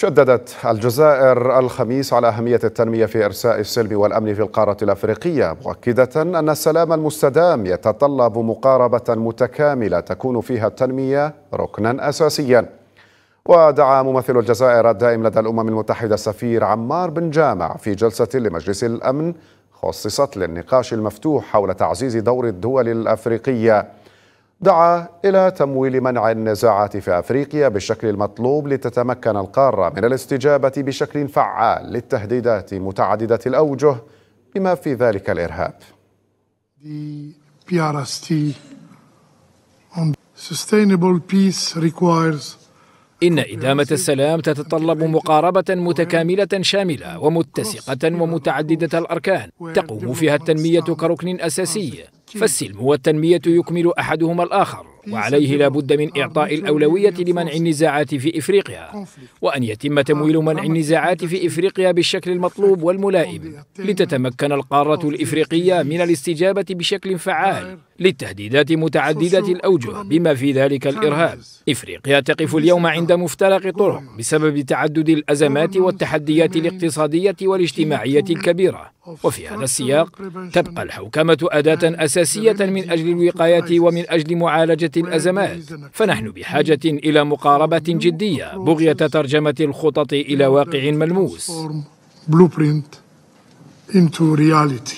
شددت الجزائر الخميس على أهمية التنمية في إرساء السلم والأمن في القارة الأفريقية مؤكدة أن السلام المستدام يتطلب مقاربة متكاملة تكون فيها التنمية ركنا أساسيا ودعا ممثل الجزائر الدائم لدى الأمم المتحدة السفير عمار بن جامع في جلسة لمجلس الأمن خصصت للنقاش المفتوح حول تعزيز دور الدول الأفريقية دعا إلى تمويل منع النزاعات في أفريقيا بالشكل المطلوب لتتمكن القارة من الاستجابة بشكل فعال للتهديدات متعددة الأوجه بما في ذلك الإرهاب. إن إدامة السلام تتطلب مقاربة متكاملة شاملة ومتسقة ومتعددة الأركان تقوم فيها التنمية كركن أساسي فالسلم والتنمية يكمل أحدهما الآخر وعليه لا بد من إعطاء الأولوية لمنع النزاعات في إفريقيا وأن يتم تمويل ah, منع النزاعات في إفريقيا بالشكل المطلوب والملائم لتتمكن القارة الإفريقية من الاستجابة بشكل فعال للتهديدات متعددة الأوجه بما في ذلك الإرهاب إفريقيا تقف اليوم عند مفترق طرق بسبب تعدد الأزمات والتحديات الاقتصادية والاجتماعية الكبيرة وفي هذا السياق تبقى الحوكمة أداة أساسية من أجل الوقاية ومن أجل معالجة الأزمات فنحن بحاجة إلى مقاربة جدية بغية ترجمة الخطط إلى واقع ملموس into reality.